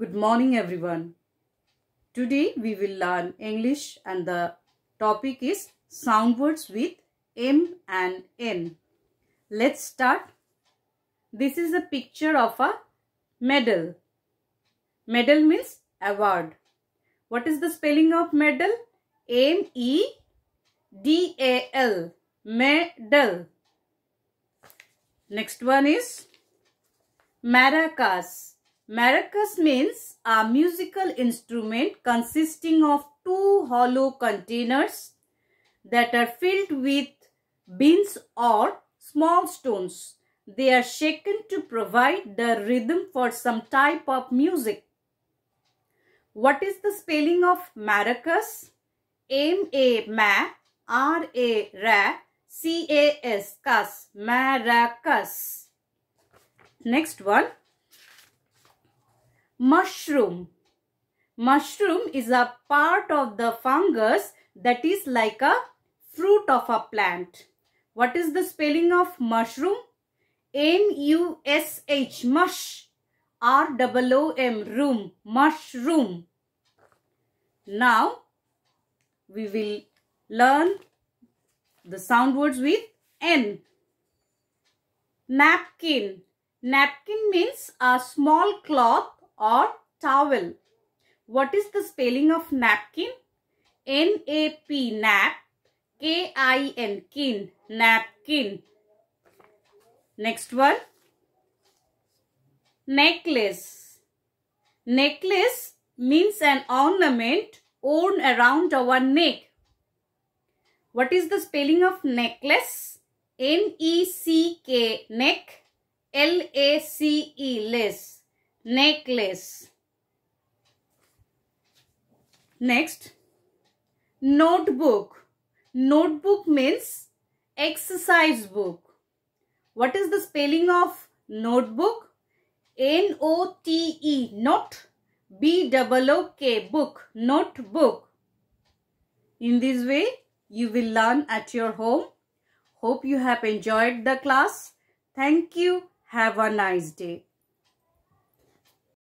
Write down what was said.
Good morning everyone. Today we will learn English and the topic is sound words with M and N. Let's start. This is a picture of a medal. Medal means award. What is the spelling of medal? M-E-D-A-L. Medal. Next one is maracas. Maracas means a musical instrument consisting of two hollow containers that are filled with beans or small stones. They are shaken to provide the rhythm for some type of music. What is the spelling of maracas? ma cas, maracas. Next one. Mushroom. Mushroom is a part of the fungus that is like a fruit of a plant. What is the spelling of mushroom? M-U-S-H, mush. R-O-O-M, room, mushroom. Now, we will learn the sound words with N. Napkin. Napkin means a small cloth or towel. What is the spelling of napkin? N-A-P, nap, K-I-N, kin, napkin. Next one. Necklace. Necklace means an ornament worn around our neck. What is the spelling of necklace? N-E-C-K, neck, L-A-C-E, necklace. Next, notebook. Notebook means exercise book. What is the spelling of notebook? N-O-T-E, not O K book, notebook. In this way, you will learn at your home. Hope you have enjoyed the class. Thank you. Have a nice day.